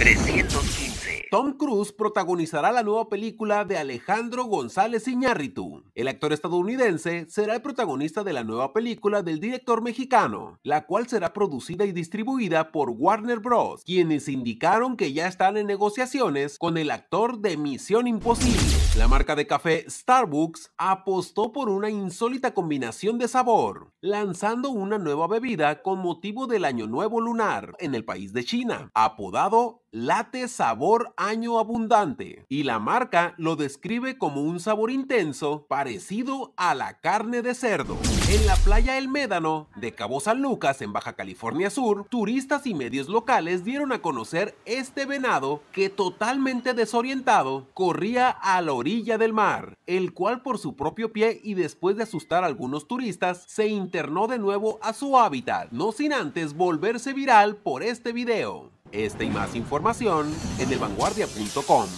315. Tom Cruise protagonizará la nueva película de Alejandro González Iñárritu. El actor estadounidense será el protagonista de la nueva película del director mexicano, la cual será producida y distribuida por Warner Bros., quienes indicaron que ya están en negociaciones con el actor de Misión Imposible. La marca de café Starbucks apostó por una insólita combinación de sabor, lanzando una nueva bebida con motivo del Año Nuevo Lunar en el país de China, apodado Late sabor año abundante y la marca lo describe como un sabor intenso parecido a la carne de cerdo. En la playa El Médano de Cabo San Lucas en Baja California Sur, turistas y medios locales dieron a conocer este venado que totalmente desorientado corría a la orilla del mar, el cual por su propio pie y después de asustar a algunos turistas se internó de nuevo a su hábitat, no sin antes volverse viral por este video. Esta y más información en elvanguardia.com.